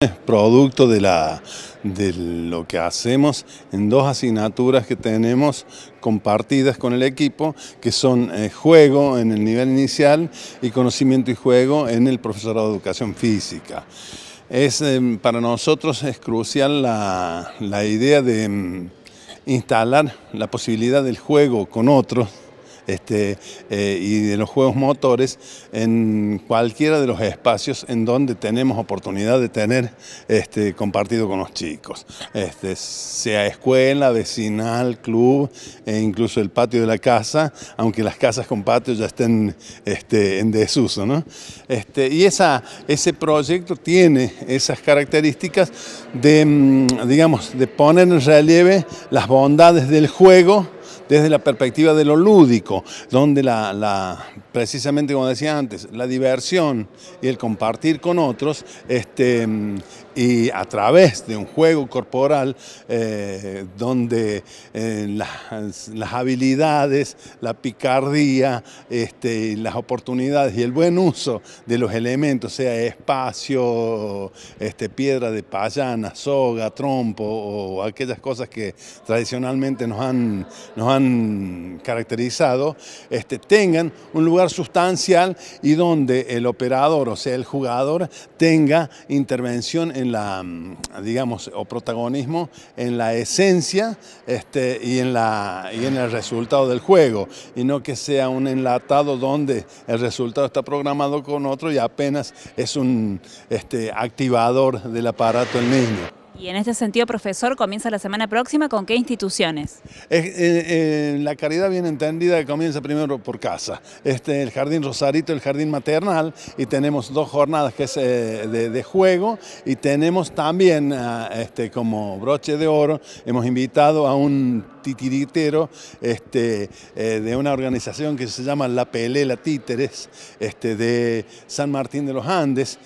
Es producto de, la, de lo que hacemos en dos asignaturas que tenemos compartidas con el equipo, que son eh, juego en el nivel inicial y conocimiento y juego en el profesorado de educación física. Em, para nosotros es crucial la, idea de em, instalar la posibilidad del juego con otros este, eh, y de los juegos motores en cualquiera de los espacios en donde tenemos oportunidad de tener este, compartido con los chicos, este, sea escuela, vecinal, club e incluso el patio de la casa, aunque las casas con patio ya estén este, en desuso. Este, y esa, ese proyecto tiene esas características de, mm, digamos, de poner en relieve las bondades del juego desde la perspectiva de lo lúdico, donde la, precisamente como decía antes, la diversión y el compartir con otros este, mm, y a través de un juego corporal eh, donde eh, las, habilidades, la picardía, este, las oportunidades y el buen uso de los elementos, sea espacio, este, piedra de payana, soga, trompo o aquellas cosas que tradicionalmente nos han, caracterizado, este, tengan un lugar sustancial y donde el operador, o sea el jugador, tenga intervención en la, digamos, o protagonismo en la esencia este, y, en la, y en el resultado del juego, y no que sea un enlatado donde el resultado está programado con otro y apenas es un este, activador del aparato el niño. Y en este sentido, profesor, comienza la semana próxima con qué instituciones? Eh, eh, la caridad bien entendida comienza primero por casa. Este, el Jardín Rosarito, el Jardín Maternal, y tenemos dos jornadas que es eh, de, juego, y tenemos también ah, este, como broche de oro, hemos invitado a un titiritero este, de una organización que se llama La Pelela Títeres, este, de San Martín de los Andes,